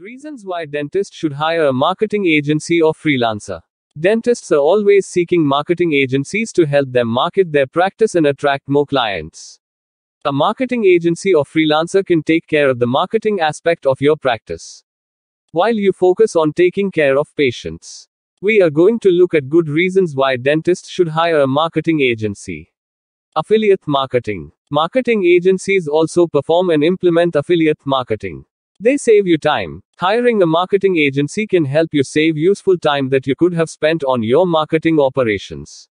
Reasons why dentists should hire a marketing agency or freelancer. Dentists are always seeking marketing agencies to help them market their practice and attract more clients. A marketing agency or freelancer can take care of the marketing aspect of your practice. While you focus on taking care of patients, we are going to look at good reasons why dentists should hire a marketing agency. Affiliate marketing. Marketing agencies also perform and implement affiliate marketing. They save you time. Hiring a marketing agency can help you save useful time that you could have spent on your marketing operations.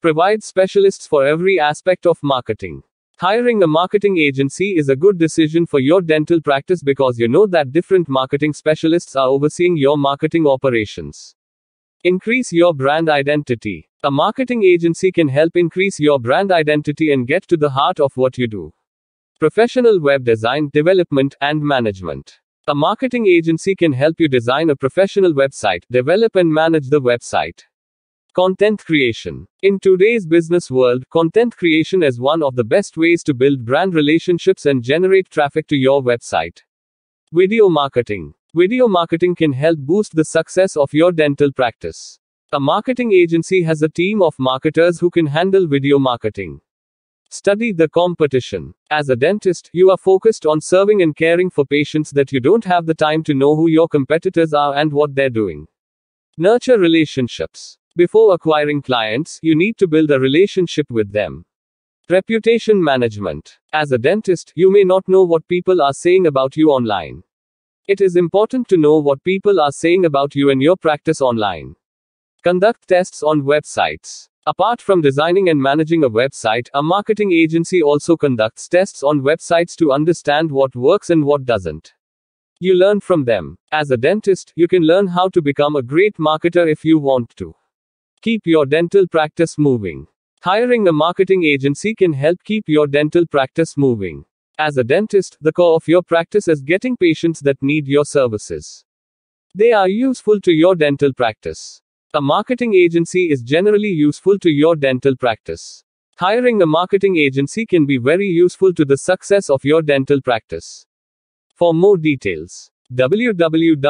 Provide specialists for every aspect of marketing. Hiring a marketing agency is a good decision for your dental practice because you know that different marketing specialists are overseeing your marketing operations. Increase your brand identity. A marketing agency can help increase your brand identity and get to the heart of what you do. Professional web design, development, and management. A marketing agency can help you design a professional website, develop and manage the website. Content creation. In today's business world, content creation is one of the best ways to build brand relationships and generate traffic to your website. Video marketing. Video marketing can help boost the success of your dental practice. A marketing agency has a team of marketers who can handle video marketing. Study the competition. As a dentist, you are focused on serving and caring for patients that you don't have the time to know who your competitors are and what they're doing. Nurture relationships. Before acquiring clients, you need to build a relationship with them. Reputation management. As a dentist, you may not know what people are saying about you online. It is important to know what people are saying about you and your practice online. Conduct tests on websites. Apart from designing and managing a website, a marketing agency also conducts tests on websites to understand what works and what doesn't. You learn from them. As a dentist, you can learn how to become a great marketer if you want to. Keep your dental practice moving. Hiring a marketing agency can help keep your dental practice moving. As a dentist, the core of your practice is getting patients that need your services. They are useful to your dental practice. A marketing agency is generally useful to your dental practice. Hiring a marketing agency can be very useful to the success of your dental practice. For more details, www.haport.com